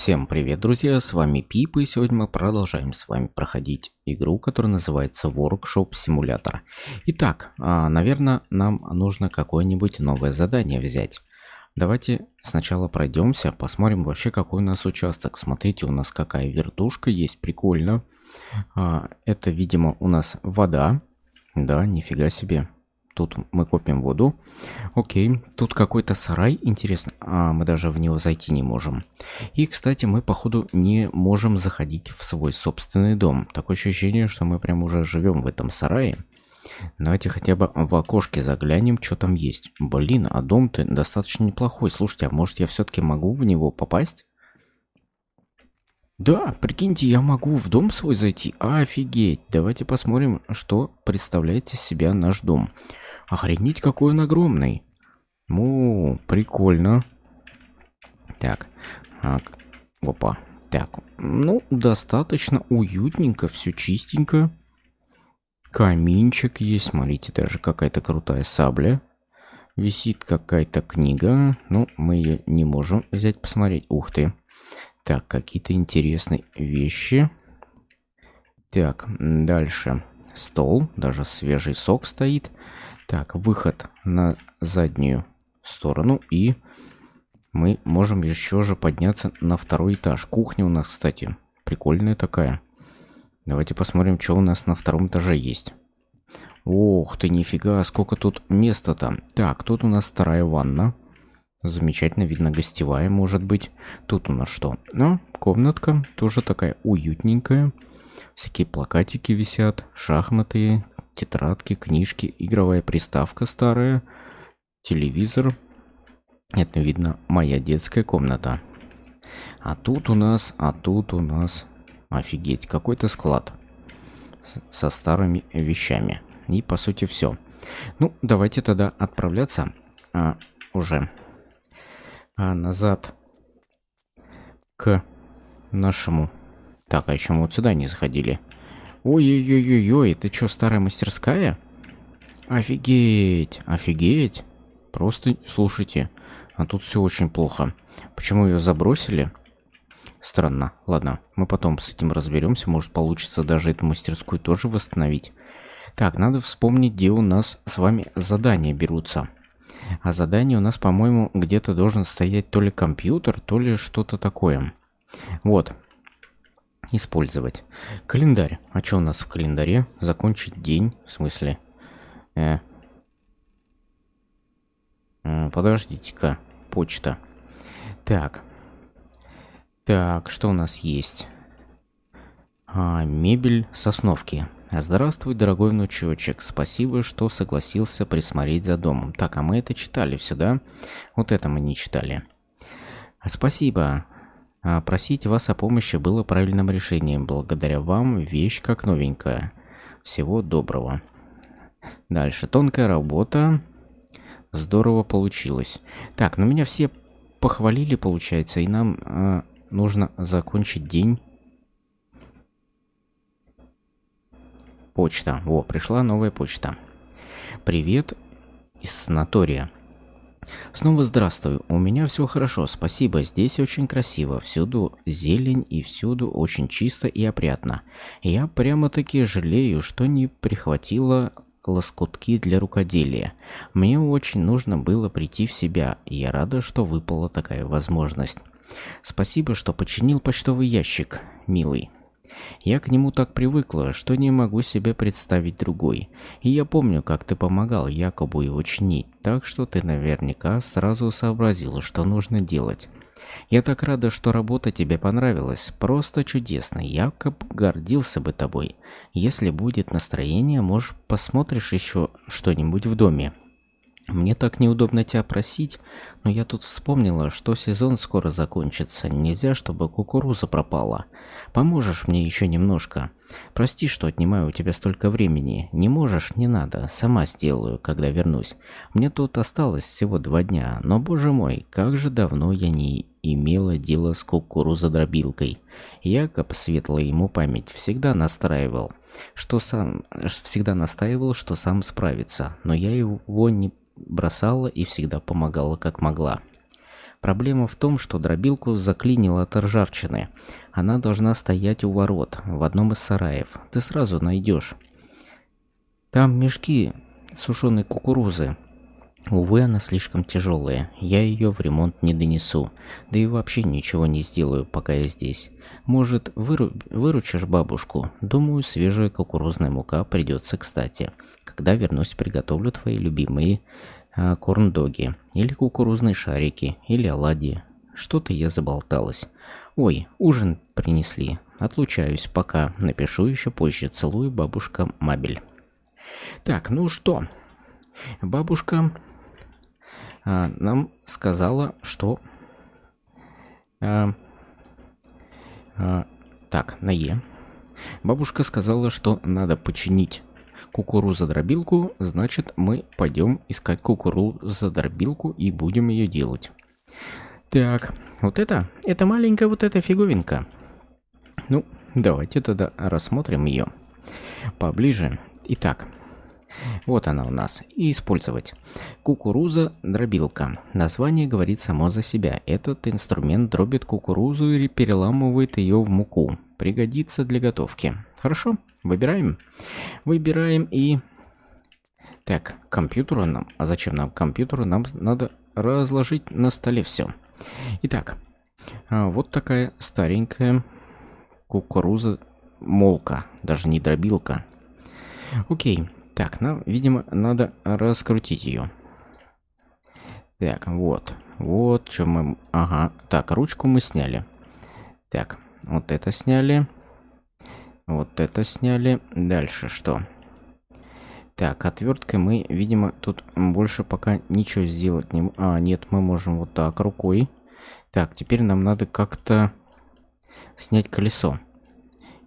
Всем привет, друзья, с вами Пип, и сегодня мы продолжаем с вами проходить игру, которая называется Workshop Simulator. Итак, а, наверное, нам нужно какое-нибудь новое задание взять. Давайте сначала пройдемся, посмотрим вообще какой у нас участок. Смотрите, у нас какая вертушка есть, прикольно. А, это, видимо, у нас вода. Да, нифига себе. Тут мы копим воду. Окей, тут какой-то сарай, интересно. А, мы даже в него зайти не можем. И, кстати, мы, походу, не можем заходить в свой собственный дом. Такое ощущение, что мы прям уже живем в этом сарае. Давайте хотя бы в окошке заглянем, что там есть. Блин, а дом-то достаточно неплохой. Слушайте, а может я все-таки могу в него попасть? Да, прикиньте, я могу в дом свой зайти. Офигеть. Давайте посмотрим, что представляет из себя наш дом. Охренеть, какой он огромный. Му, прикольно. Так, так, опа. Так, ну, достаточно уютненько, все чистенько. Каминчик есть, смотрите, даже какая-то крутая сабля. Висит какая-то книга, Ну мы ее не можем взять посмотреть. Ух ты. Так, какие-то интересные вещи. Так, дальше стол, даже свежий сок стоит. Так, выход на заднюю сторону и мы можем еще же подняться на второй этаж. Кухня у нас, кстати, прикольная такая. Давайте посмотрим, что у нас на втором этаже есть. Ох ты, нифига, сколько тут места там. Так, тут у нас вторая ванна. Замечательно, видно, гостевая может быть. Тут у нас что? Ну, комнатка тоже такая уютненькая. Всякие плакатики висят, шахматы, тетрадки, книжки, игровая приставка старая, телевизор. Это, видно, моя детская комната. А тут у нас, а тут у нас, офигеть, какой-то склад со старыми вещами. И, по сути, все. Ну, давайте тогда отправляться а, уже а, назад к нашему так, а еще мы вот сюда не заходили. Ой-ой-ой-ой, это что, старая мастерская? Офигеть, офигеть. Просто, слушайте, а тут все очень плохо. Почему ее забросили? Странно. Ладно, мы потом с этим разберемся. Может, получится даже эту мастерскую тоже восстановить. Так, надо вспомнить, где у нас с вами задания берутся. А задание у нас, по-моему, где-то должен стоять то ли компьютер, то ли что-то такое. Вот, использовать. Календарь. А что у нас в календаре? Закончить день, в смысле? Э, э, Подождите-ка, почта. Так. Так, что у нас есть? А, мебель сосновки. Здравствуй, дорогой внучочек. Спасибо, что согласился присмотреть за домом. Так, а мы это читали все, да? Вот это мы не читали. Спасибо. А просить вас о помощи было правильным решением. Благодаря вам вещь как новенькая. Всего доброго. Дальше. Тонкая работа. Здорово получилось. Так, ну меня все похвалили, получается. И нам э, нужно закончить день. Почта. О, пришла новая почта. Привет из санатория. Снова здравствуй, у меня все хорошо, спасибо, здесь очень красиво, всюду зелень и всюду очень чисто и опрятно. Я прямо-таки жалею, что не прихватила лоскутки для рукоделия. Мне очень нужно было прийти в себя, и я рада, что выпала такая возможность. Спасибо, что починил почтовый ящик, милый. Я к нему так привыкла, что не могу себе представить другой. И я помню, как ты помогал Якобу его чинить, так что ты наверняка сразу сообразила, что нужно делать. Я так рада, что работа тебе понравилась. Просто чудесно. Якоб гордился бы тобой. Если будет настроение, может, посмотришь еще что-нибудь в доме. Мне так неудобно тебя просить, но я тут вспомнила, что сезон скоро закончится. Нельзя, чтобы кукуруза пропала. Поможешь мне еще немножко? Прости, что отнимаю у тебя столько времени. Не можешь, не надо. Сама сделаю, когда вернусь. Мне тут осталось всего два дня, но, боже мой, как же давно я не имела дело с кукурузодробилкой. Якоб, светлая ему память, всегда настраивал, что сам всегда настаивал, что сам справится, но я его не бросала и всегда помогала как могла. Проблема в том, что дробилку заклинило от ржавчины. Она должна стоять у ворот, в одном из сараев. Ты сразу найдешь. Там мешки сушеной кукурузы. Увы, она слишком тяжелая, я ее в ремонт не донесу, да и вообще ничего не сделаю, пока я здесь. Может, выру... выручишь бабушку? Думаю, свежая кукурузная мука придется кстати. Когда вернусь, приготовлю твои любимые э, корндоги, или кукурузные шарики, или оладьи. Что-то я заболталась. Ой, ужин принесли. Отлучаюсь, пока. Напишу еще позже. Целую, бабушка Мабель. Так, ну что, Бабушка а, нам сказала, что... А, а, так, на Е. Бабушка сказала, что надо починить кукурузодробилку, значит мы пойдем искать кукурузодробилку и будем ее делать. Так, вот это, это маленькая вот эта фиговинка. Ну, давайте тогда рассмотрим ее поближе. Итак, вот она у нас. И использовать. Кукуруза-дробилка. Название говорит само за себя. Этот инструмент дробит кукурузу или переламывает ее в муку. Пригодится для готовки. Хорошо, выбираем. Выбираем и... Так, компьютеру нам... А зачем нам компьютеру? Нам надо разложить на столе все. Итак, а, вот такая старенькая кукуруза молка, даже не дробилка. Окей, так, нам, ну, видимо, надо раскрутить ее. Так, вот. Вот, что мы... Ага. Так, ручку мы сняли. Так, вот это сняли. Вот это сняли. Дальше что? Так, отверткой мы, видимо, тут больше пока ничего сделать не... А, нет, мы можем вот так рукой. Так, теперь нам надо как-то снять колесо.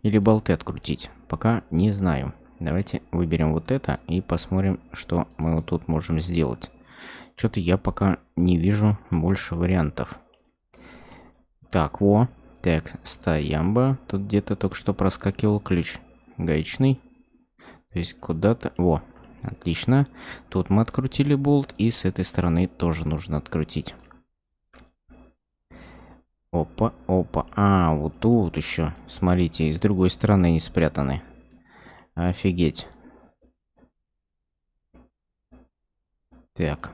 Или болты открутить. Пока не знаю. Давайте выберем вот это и посмотрим, что мы вот тут можем сделать. Что-то я пока не вижу больше вариантов. Так, во. Так, стоямба. Тут где-то только что проскакивал ключ гаечный. То есть куда-то... Во, отлично. Тут мы открутили болт, и с этой стороны тоже нужно открутить. Опа, опа. А, вот тут еще. Смотрите, с другой стороны не спрятаны. Офигеть. Так.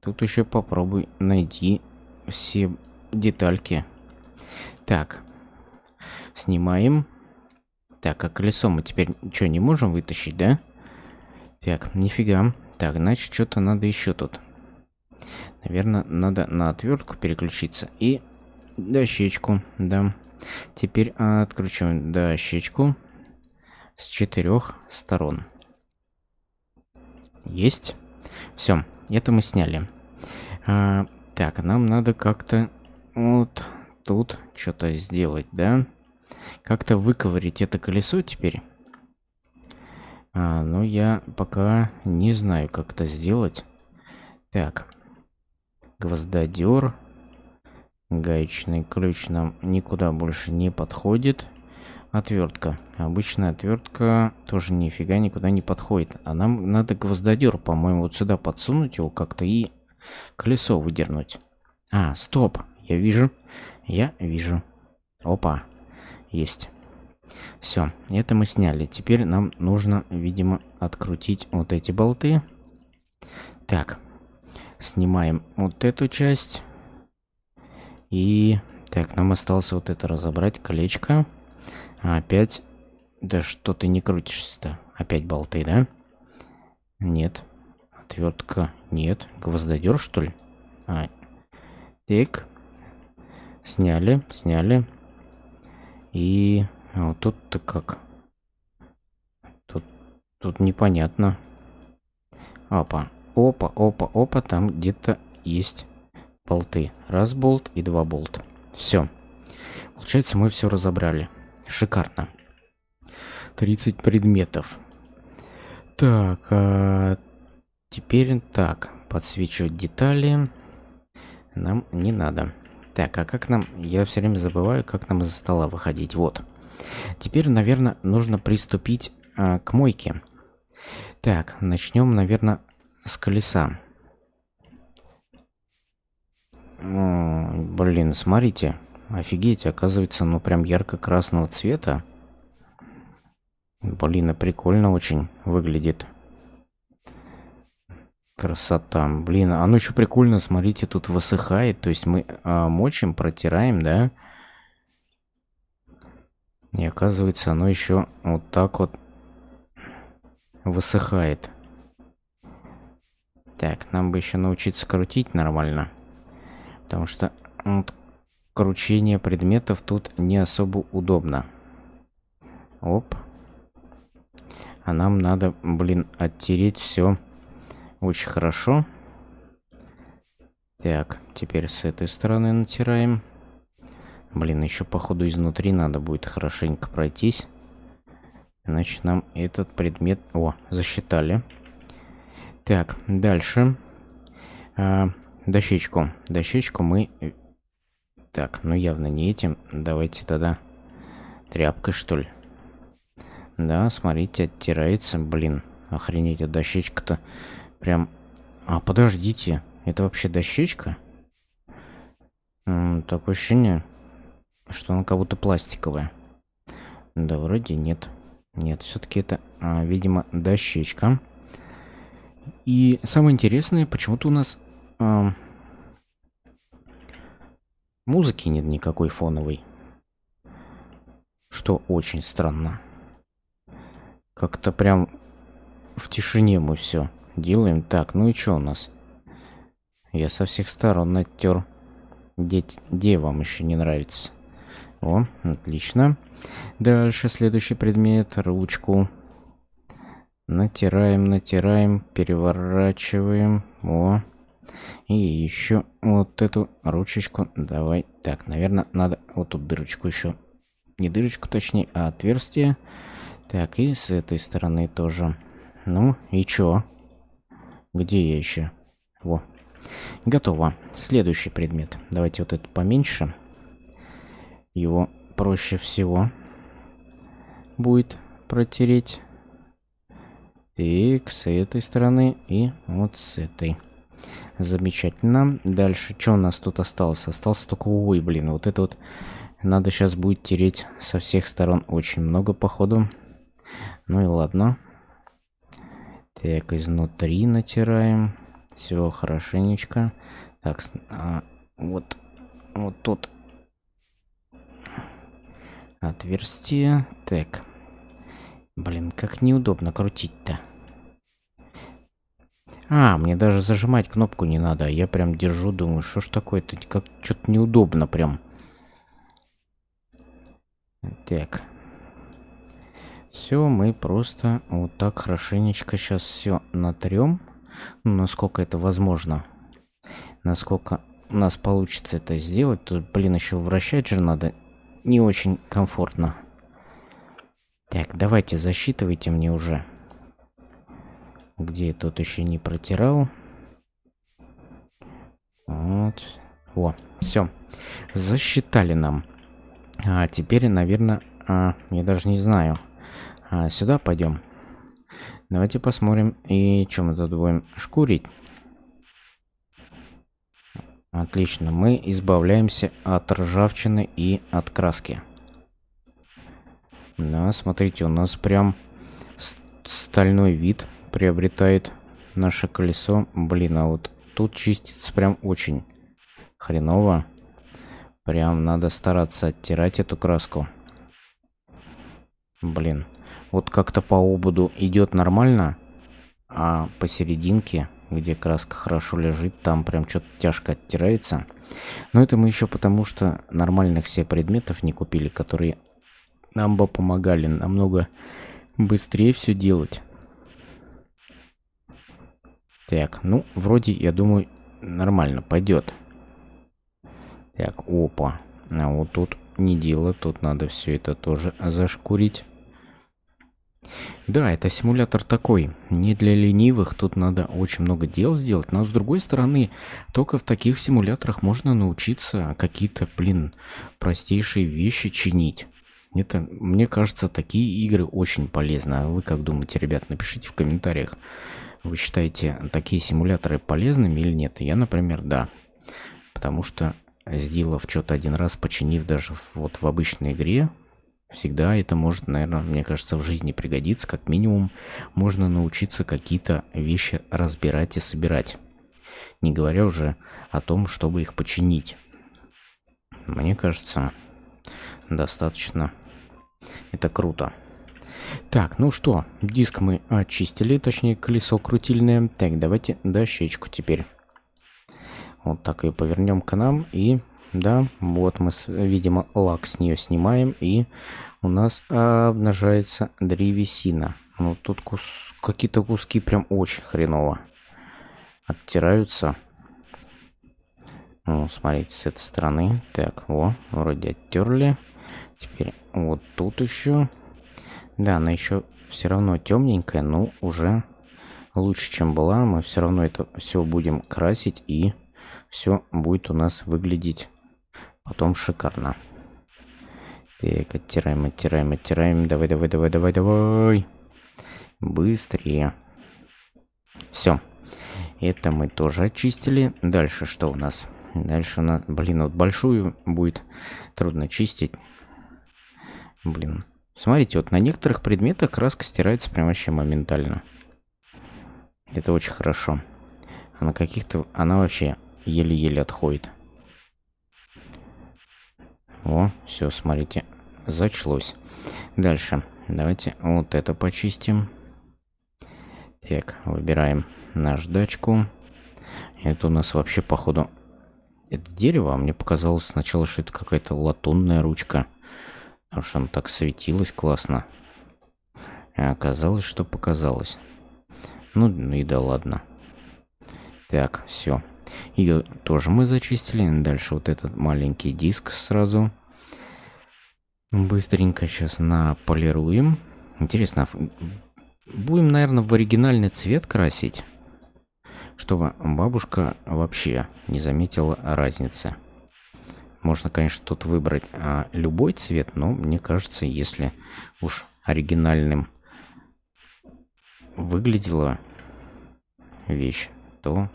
Тут еще попробуй найти все детальки. Так. Снимаем. Так, а колесо мы теперь что, не можем вытащить, да? Так, нифига. Так, значит, что-то надо еще тут. Наверное, надо на отвертку переключиться и дощечку, да. Теперь откручиваем дощечку с четырех сторон. Есть. Все, это мы сняли. А, так, нам надо как-то вот тут что-то сделать, да? Как-то выковырить это колесо теперь. А, но я пока не знаю, как это сделать. Так. Гвоздодер. Гаечный ключ нам никуда больше не подходит. Отвертка. Обычная отвертка тоже нифига никуда не подходит. А нам надо гвоздодер, по-моему, вот сюда подсунуть его как-то и колесо выдернуть. А, стоп. Я вижу. Я вижу. Опа. Есть. Все, это мы сняли. Теперь нам нужно, видимо, открутить вот эти болты. Так, снимаем вот эту часть. И так, нам осталось вот это разобрать, колечко. А опять? Да что ты не крутишься-то? Опять болты, да? Нет. Отвертка. Нет. Гвоздодер, что ли? А. Так. Сняли, сняли. И а вот тут-то как? Тут, тут непонятно. Опа. Опа, опа, опа. Там где-то есть болты. Раз болт и два болта. Все. Получается, мы все разобрали. Шикарно. 30 предметов. Так, а теперь так, подсвечивать детали нам не надо. Так, а как нам... Я все время забываю, как нам из-за стола выходить. Вот. Теперь, наверное, нужно приступить а, к мойке. Так, начнем, наверное, с колеса. О, блин, смотрите. Офигеть, оказывается, ну прям ярко-красного цвета. Блин, а прикольно очень выглядит. Красота. Блин, а оно еще прикольно, смотрите, тут высыхает. То есть мы а, мочим, протираем, да? И оказывается, оно еще вот так вот высыхает. Так, нам бы еще научиться крутить нормально. Потому что вот ну, кручение предметов тут не особо удобно. Оп. А нам надо, блин, оттереть все очень хорошо. Так, теперь с этой стороны натираем. Блин, еще походу изнутри надо будет хорошенько пройтись. Иначе нам этот предмет... О, засчитали. Так, дальше. А, дощечку. Дощечку мы так, ну явно не этим. Давайте тогда тряпкой, что ли. Да, смотрите, оттирается. Блин, охренеть, а дощечка-то прям... А, подождите, это вообще дощечка? М -м, такое ощущение, что она как будто пластиковая. Да вроде нет. Нет, все-таки это, а, видимо, дощечка. И самое интересное, почему-то у нас а, Музыки нет никакой фоновой. Что очень странно. Как-то прям в тишине мы все делаем. Так, ну и что у нас? Я со всех сторон натер. Де, где вам еще не нравится? О, отлично. Дальше следующий предмет, ручку. Натираем, натираем, переворачиваем. О, и еще вот эту ручечку. Давай. Так, наверное, надо вот тут дырочку еще. Не дырочку, точнее, а отверстие. Так, и с этой стороны тоже. Ну, и чё? Где я еще? Во. Готово. Следующий предмет. Давайте вот этот поменьше. Его проще всего будет протереть. Так, с этой стороны и вот с этой. Замечательно. Дальше, что у нас тут осталось? Остался только, увы, блин, вот это вот надо сейчас будет тереть со всех сторон очень много, походу. Ну и ладно. Так, изнутри натираем. Все хорошенечко. Так, а, вот, вот тут отверстие. Так. Блин, как неудобно крутить-то. А, мне даже зажимать кнопку не надо. Я прям держу, думаю, что ж такое-то, как что-то неудобно прям. Так. Все, мы просто вот так хорошенечко сейчас все натрем. Ну, насколько это возможно. Насколько у нас получится это сделать. Тут, блин, еще вращать же надо. Не очень комфортно. Так, давайте засчитывайте мне уже где тут еще не протирал. Вот. Во, все. Засчитали нам. А теперь, наверное, а, я даже не знаю. А, сюда пойдем. Давайте посмотрим, и чем мы тут будем шкурить. Отлично, мы избавляемся от ржавчины и от краски. Да, смотрите, у нас прям стальной вид приобретает наше колесо. Блин, а вот тут чистится прям очень хреново. Прям надо стараться оттирать эту краску. Блин. Вот как-то по ободу идет нормально, а посерединке, где краска хорошо лежит, там прям что-то тяжко оттирается. Но это мы еще потому, что нормальных себе предметов не купили, которые нам бы помогали намного быстрее все делать. Так, ну, вроде, я думаю, нормально пойдет. Так, опа. А вот тут не дело, тут надо все это тоже зашкурить. Да, это симулятор такой, не для ленивых, тут надо очень много дел сделать, но с другой стороны, только в таких симуляторах можно научиться какие-то, блин, простейшие вещи чинить. Это, мне кажется, такие игры очень полезны. А вы как думаете, ребят, напишите в комментариях, вы считаете такие симуляторы полезными или нет? Я, например, да. Потому что сделав что-то один раз, починив даже вот в обычной игре, всегда это может, наверное, мне кажется, в жизни пригодиться. Как минимум, можно научиться какие-то вещи разбирать и собирать. Не говоря уже о том, чтобы их починить. Мне кажется, достаточно это круто. Так, ну что, диск мы очистили, точнее колесо крутильное. Так, давайте дощечку теперь. Вот так ее повернем к нам и... Да, вот мы, видимо, лак с нее снимаем и у нас обнажается древесина. Ну тут кус... какие-то куски прям очень хреново оттираются. Ну, смотрите, с этой стороны. Так, во, вроде оттерли. Теперь вот тут еще. Да, она еще все равно темненькая, но уже лучше, чем была. Мы все равно это все будем красить, и все будет у нас выглядеть потом шикарно. Так, оттираем, оттираем, оттираем. Давай, давай, давай, давай, давай. Быстрее. Все. Это мы тоже очистили. Дальше что у нас? Дальше у нас, блин, вот большую будет трудно чистить. Блин, Смотрите, вот на некоторых предметах краска стирается прям вообще моментально. Это очень хорошо. А на каких-то... Она вообще еле-еле отходит. О, все, смотрите. Зачлось. Дальше. Давайте вот это почистим. Так, выбираем наждачку. Это у нас вообще, походу... Это дерево, а мне показалось сначала, что это какая-то латунная ручка. Потому что оно так светилось классно. А оказалось, что показалось. Ну, ну и да ладно. Так, все. Ее тоже мы зачистили. Дальше вот этот маленький диск сразу. Быстренько сейчас наполируем. Интересно, а будем, наверное, в оригинальный цвет красить, чтобы бабушка вообще не заметила разницы. Можно, конечно, тут выбрать а, любой цвет, но мне кажется, если уж оригинальным выглядела вещь, то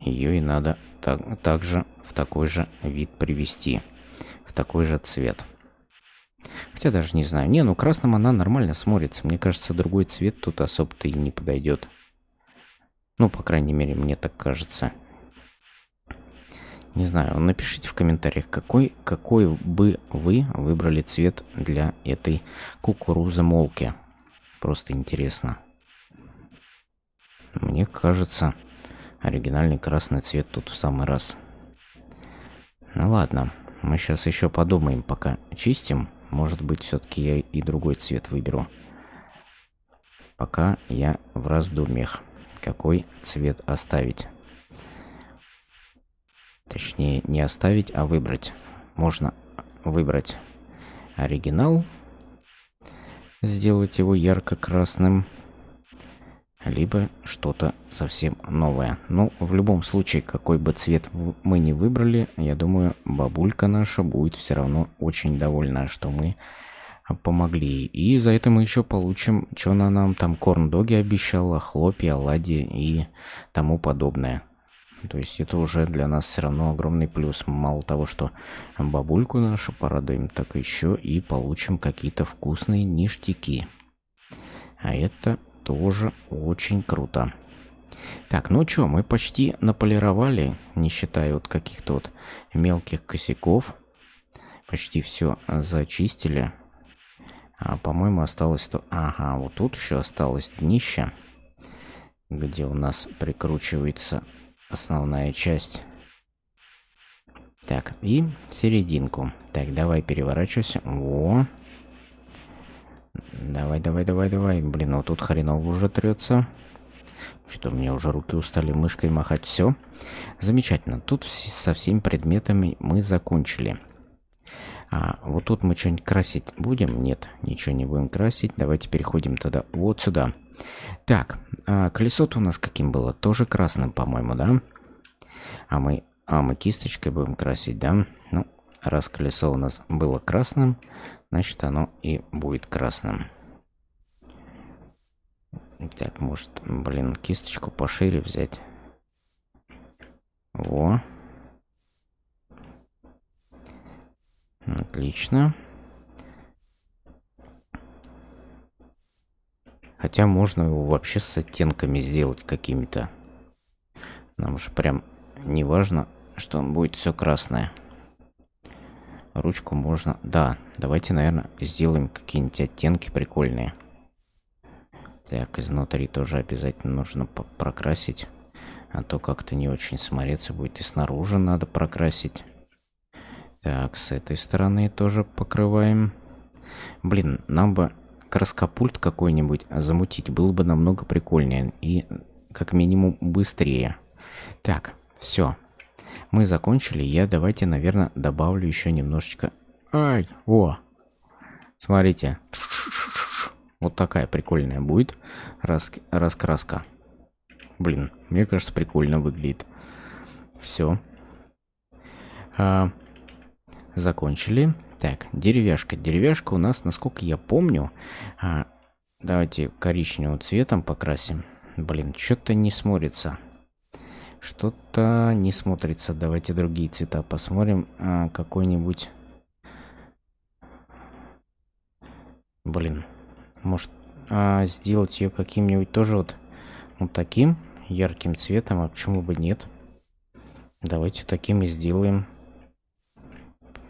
ее и надо так, также в такой же вид привести, в такой же цвет. Хотя даже не знаю. Не, ну красным она нормально смотрится. Мне кажется, другой цвет тут особо-то и не подойдет. Ну, по крайней мере, мне так кажется. Не знаю, напишите в комментариях, какой, какой бы вы выбрали цвет для этой кукурузы-молки. Просто интересно. Мне кажется, оригинальный красный цвет тут в самый раз. Ну ладно, мы сейчас еще подумаем, пока чистим. Может быть, все-таки я и другой цвет выберу. Пока я в раздумьях, какой цвет оставить. Точнее, не оставить, а выбрать. Можно выбрать оригинал, сделать его ярко-красным, либо что-то совсем новое. Ну, в любом случае, какой бы цвет мы не выбрали, я думаю, бабулька наша будет все равно очень довольна, что мы помогли. И за это мы еще получим, что она нам там корн-доги обещала, хлопья, оладьи и тому подобное. То есть это уже для нас все равно огромный плюс. Мало того, что бабульку нашу порадуем, так еще и получим какие-то вкусные ништяки. А это тоже очень круто. Так, ну что, мы почти наполировали, не считая вот каких-то вот мелких косяков. Почти все зачистили. А, По-моему, осталось то... Ага, вот тут еще осталось днище, где у нас прикручивается основная часть. Так, и серединку. Так, давай переворачивайся. Во. Давай, давай, давай, давай. Блин, вот тут хреново уже трется. Что-то у меня уже руки устали мышкой махать. Все. Замечательно. Тут со всеми предметами мы закончили. А вот тут мы что-нибудь красить будем? Нет, ничего не будем красить. Давайте переходим тогда вот сюда. Так, а колесо-то у нас каким было? Тоже красным, по-моему, да? А мы, а мы кисточкой будем красить, да? Ну, раз колесо у нас было красным, значит оно и будет красным. Так, может, блин, кисточку пошире взять. Во. Отлично. Хотя можно его вообще с оттенками сделать какими-то. Нам же прям не важно, что он будет все красное. Ручку можно... Да, давайте, наверное, сделаем какие-нибудь оттенки прикольные. Так, изнутри тоже обязательно нужно прокрасить. А то как-то не очень смотреться будет. И снаружи надо прокрасить. Так, с этой стороны тоже покрываем. Блин, нам бы краскопульт какой-нибудь а замутить было бы намного прикольнее и как минимум быстрее. Так, все. Мы закончили. Я давайте, наверное, добавлю еще немножечко. Ай, о! Смотрите. Вот такая прикольная будет рас... раскраска. Блин, мне кажется, прикольно выглядит. Все. А, закончили. Так, деревяшка. Деревяшка у нас, насколько я помню... А, давайте коричневым цветом покрасим. Блин, что-то не смотрится. Что-то не смотрится. Давайте другие цвета посмотрим. А, Какой-нибудь... Блин, может а, сделать ее каким-нибудь тоже вот, вот таким ярким цветом, а почему бы нет? Давайте таким и сделаем.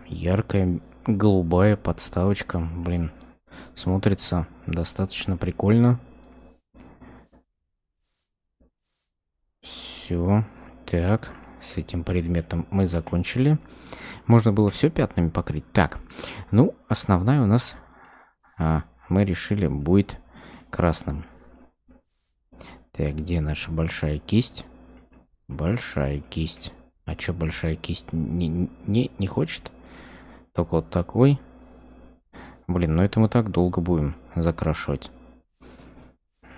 Яркое голубая подставочка, блин, смотрится достаточно прикольно. Все, так, с этим предметом мы закончили. Можно было все пятнами покрыть. Так, ну, основная у нас, а, мы решили, будет красным. Так, где наша большая кисть? Большая кисть. А чё большая кисть не, не, не хочет? Только вот такой. Блин, ну это мы так долго будем закрашивать.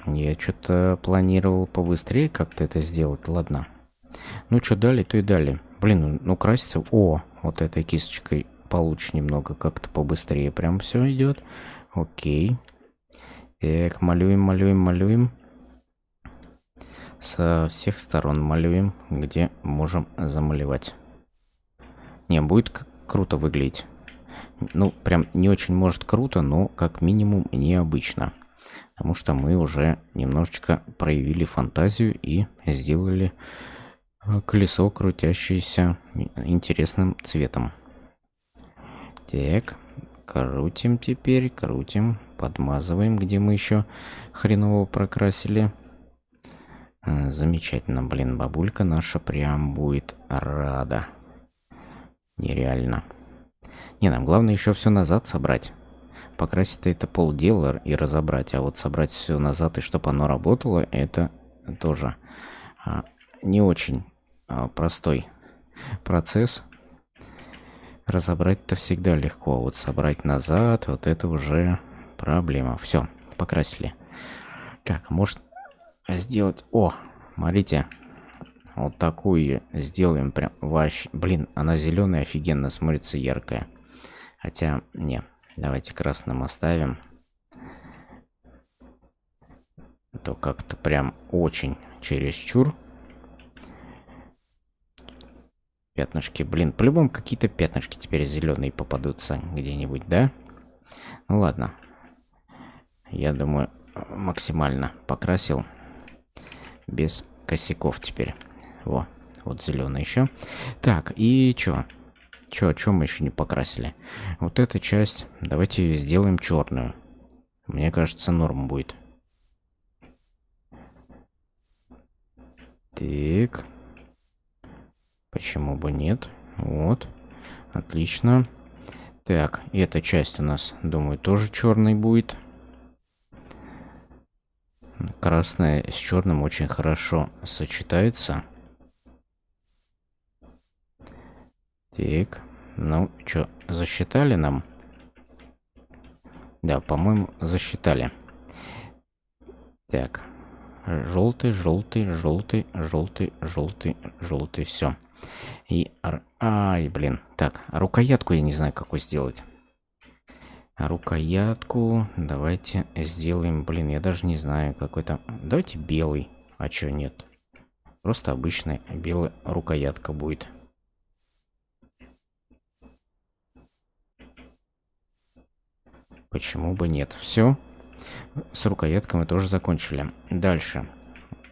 Я что-то планировал побыстрее как-то это сделать, ладно. Ну что дали, то и дали. Блин, ну, ну красится... О, вот этой кисточкой получше немного как-то побыстрее прям все идет. Окей. Так, малюем, малюем, малюем. Со всех сторон малюем, где можем замалевать. Не, будет круто выглядеть. Ну, прям не очень может круто, но как минимум необычно. Потому что мы уже немножечко проявили фантазию и сделали э, колесо, крутящееся интересным цветом. Так, крутим теперь, крутим, подмазываем, где мы еще хреново прокрасили. Э, замечательно, блин, бабулька наша прям будет рада. Нереально. Не, нам главное еще все назад собрать. Покрасить-то это полдела и разобрать, а вот собрать все назад и чтобы оно работало, это тоже а, не очень а, простой процесс. Разобрать-то всегда легко, а вот собрать назад, вот это уже проблема. Все, покрасили. Так, а может а сделать... О, смотрите, вот такую сделаем прям вообще. Блин, она зеленая, офигенно смотрится яркая. Хотя, не, давайте красным оставим. А то как-то прям очень чересчур. Пятнышки, блин, по-любому какие-то пятнышки теперь зеленые попадутся где-нибудь, да? Ну ладно. Я думаю, максимально покрасил без косяков теперь. Во, вот зеленый еще. Так, и что, что, чё мы еще не покрасили? Вот эта часть, давайте сделаем черную. Мне кажется, норм будет. Так. Почему бы нет? Вот. Отлично. Так, эта часть у нас, думаю, тоже черный будет. Красная с черным очень хорошо сочетается. Так, ну что, засчитали нам? Да, по-моему, засчитали. Так, желтый, желтый, желтый, желтый, желтый, желтый, все. И, ай, блин, так, рукоятку я не знаю, какую сделать. Рукоятку давайте сделаем, блин, я даже не знаю, какой-то... Давайте белый, а чё нет? Просто обычная белая рукоятка будет. Почему бы нет? Все. С рукояткой мы тоже закончили. Дальше.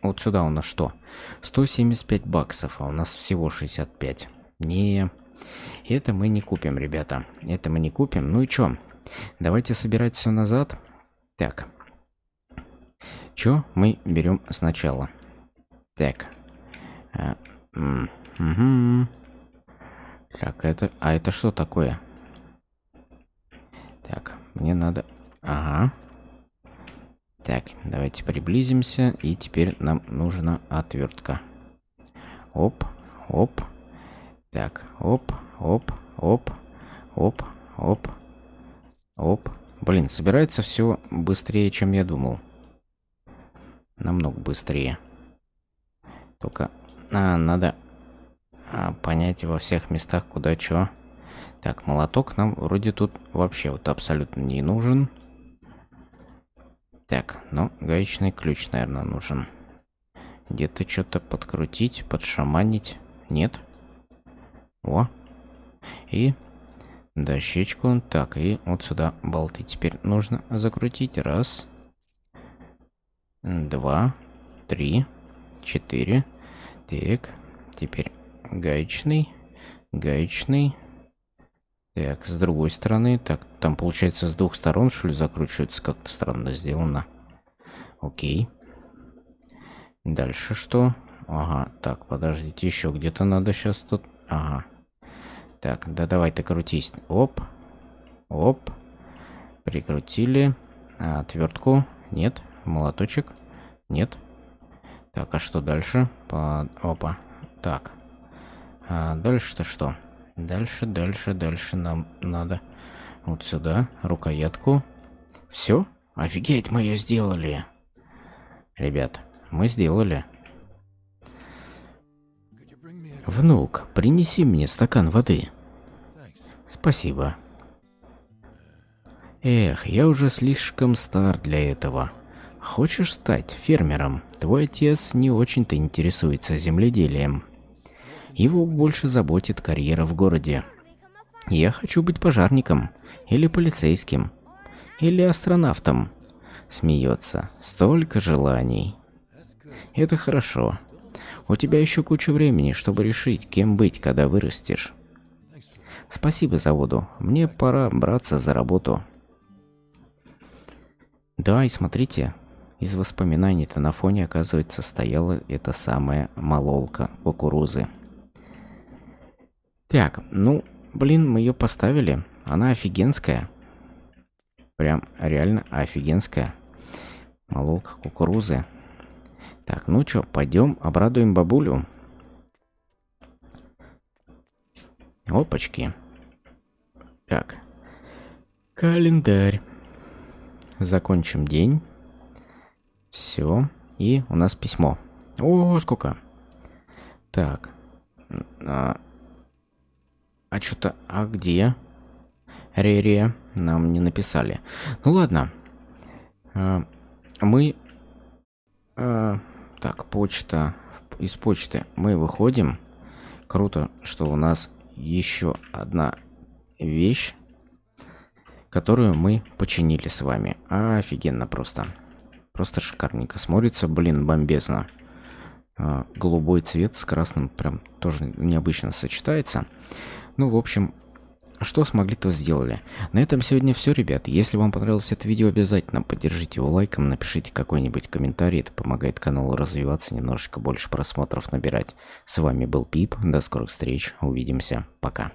Вот сюда у нас что? 175 баксов, а у нас всего 65. Не... Это мы не купим, ребята. Это мы не купим. Ну и чё? Давайте собирать все назад. Так. Чё мы берем сначала? Так. угу. Так, это... А это что такое? Так мне надо... Ага. Так, давайте приблизимся. И теперь нам нужна отвертка. Оп, оп. Так, оп, оп, оп, оп, оп, оп. Блин, собирается все быстрее, чем я думал. Намного быстрее. Только а, надо а, понять во всех местах, куда чё. Так, молоток нам вроде тут вообще вот абсолютно не нужен. Так, ну, гаечный ключ, наверное, нужен. Где-то что-то подкрутить, подшаманить. Нет. О. И дощечку. Так, и вот сюда болты теперь нужно закрутить. Раз. Два. Три. Четыре. Так. Теперь гаечный. Гаечный. Так, с другой стороны. Так, там получается с двух сторон, что ли, закручивается? Как-то странно сделано. Окей. Дальше что? Ага, так, подождите, еще где-то надо сейчас тут. Ага. Так, да давай то крутись. Оп. Оп. Прикрутили. А, отвертку. Нет. Молоточек. Нет. Так, а что дальше? По... Опа. Так. А дальше-то что? Дальше, дальше, дальше нам надо вот сюда, рукоятку. Все? Офигеть, мы ее сделали. Ребят, мы сделали. Внук, принеси мне стакан воды. Спасибо. Эх, я уже слишком стар для этого. Хочешь стать фермером? Твой отец не очень-то интересуется земледелием. Его больше заботит карьера в городе. Я хочу быть пожарником, или полицейским, или астронавтом. Смеется. Столько желаний. Это хорошо. У тебя еще куча времени, чтобы решить, кем быть, когда вырастешь. Спасибо за воду. Мне пора браться за работу. Да, и смотрите, из воспоминаний-то на фоне, оказывается, стояла эта самая мололка кукурузы. Так, ну, блин, мы ее поставили. Она офигенская. Прям реально офигенская. Молоко кукурузы. Так, ну чё, пойдем обрадуем бабулю. Опачки. Так. Календарь. Закончим день. Все. И у нас письмо. О, сколько. Так. А, а что-то... А где? Рерия? нам не написали. Ну ладно. А, мы... А, так, почта... Из почты мы выходим. Круто, что у нас еще одна вещь, которую мы починили с вами. Офигенно просто. Просто шикарненько смотрится. Блин, бомбезно. А, голубой цвет с красным прям тоже необычно сочетается. Ну, в общем, что смогли, то сделали. На этом сегодня все, ребят. Если вам понравилось это видео, обязательно поддержите его лайком, напишите какой-нибудь комментарий. Это помогает каналу развиваться, немножечко больше просмотров набирать. С вами был Пип. До скорых встреч. Увидимся. Пока.